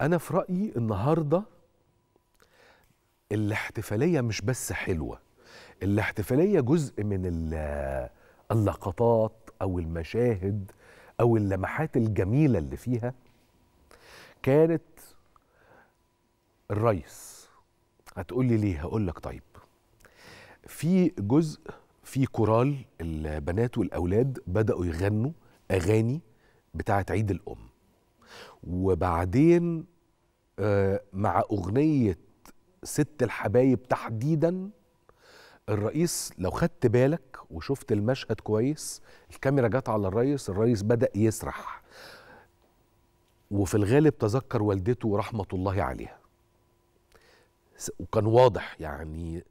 انا في رايي النهارده الاحتفاليه مش بس حلوه الاحتفاليه جزء من آه، اللقطات او المشاهد او اللمحات الجميله اللي فيها كانت الريس هتقول لي ليه هقول لك طيب في جزء في كورال البنات والاولاد بداوا يغنوا اغاني بتاعه عيد الام وبعدين آه، مع أغنية ست الحبايب تحديدا الرئيس لو خدت بالك وشفت المشهد كويس الكاميرا جت على الرئيس الرئيس بدأ يسرح وفي الغالب تذكر والدته رحمة الله عليها وكان واضح يعني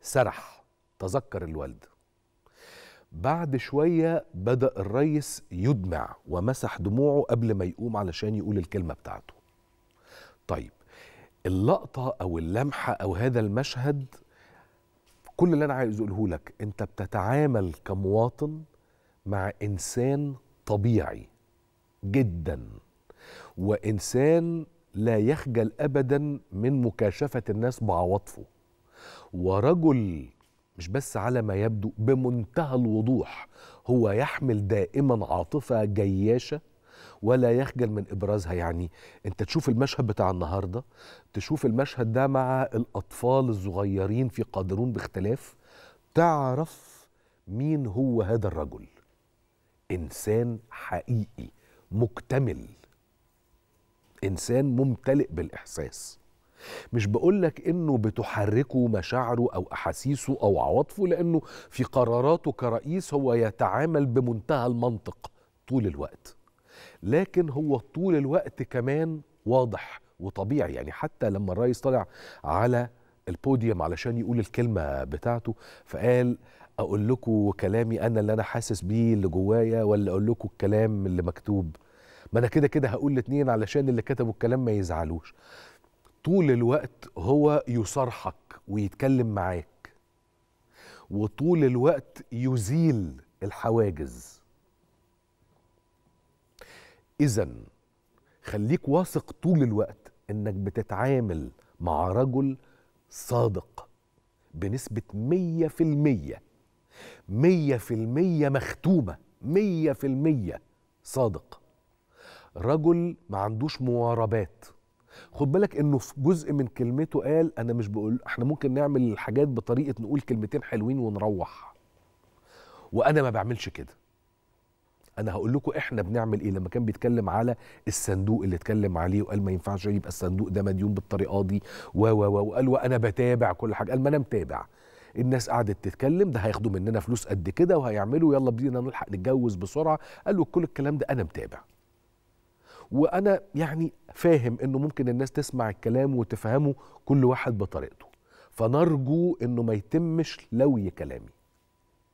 سرح تذكر الوالده بعد شوية بدأ الريس يدمع ومسح دموعه قبل ما يقوم علشان يقول الكلمة بتاعته طيب اللقطة أو اللمحة أو هذا المشهد كل اللي أنا عايز أقوله لك أنت بتتعامل كمواطن مع إنسان طبيعي جدا وإنسان لا يخجل أبدا من مكاشفة الناس بعواطفه ورجل مش بس على ما يبدو بمنتهى الوضوح هو يحمل دائما عاطفة جياشة ولا يخجل من ابرازها يعني انت تشوف المشهد بتاع النهارده تشوف المشهد ده مع الاطفال الصغيرين في قادرون باختلاف تعرف مين هو هذا الرجل انسان حقيقي مكتمل انسان ممتلئ بالاحساس مش بقول لك انه بتحركه مشاعره او احاسيسه او عواطفه لانه في قراراته كرئيس هو يتعامل بمنتهى المنطق طول الوقت لكن هو طول الوقت كمان واضح وطبيعي يعني حتى لما الرئيس طلع على البوديوم علشان يقول الكلمه بتاعته فقال اقول لكم كلامي انا اللي انا حاسس بيه اللي جوايا ولا اقول لكم الكلام اللي مكتوب ما انا كده كده هقول الاثنين علشان اللي كتبوا الكلام ما يزعلوش طول الوقت هو يصارحك ويتكلم معاك وطول الوقت يزيل الحواجز اذا خليك واثق طول الوقت انك بتتعامل مع رجل صادق بنسبة مية في المية مية في المية مختومة مية في المية صادق رجل ما عندوش مواربات خد بالك انه في جزء من كلمته قال انا مش بقول احنا ممكن نعمل الحاجات بطريقه نقول كلمتين حلوين ونروح وانا ما بعملش كده انا هقول لكم احنا بنعمل ايه لما كان بيتكلم على الصندوق اللي اتكلم عليه وقال ما ينفعش يبقى الصندوق ده مديون بالطريقه دي و و وقال وانا بتابع كل حاجه قال ما انا متابع الناس قعدت تتكلم ده هياخدوا مننا فلوس قد كده وهيعملوا يلا بينا نلحق نتجوز بسرعه قال له كل الكلام ده انا متابع وانا يعني فاهم انه ممكن الناس تسمع الكلام وتفهمه كل واحد بطريقته فنرجو انه ما يتمش لوي كلامي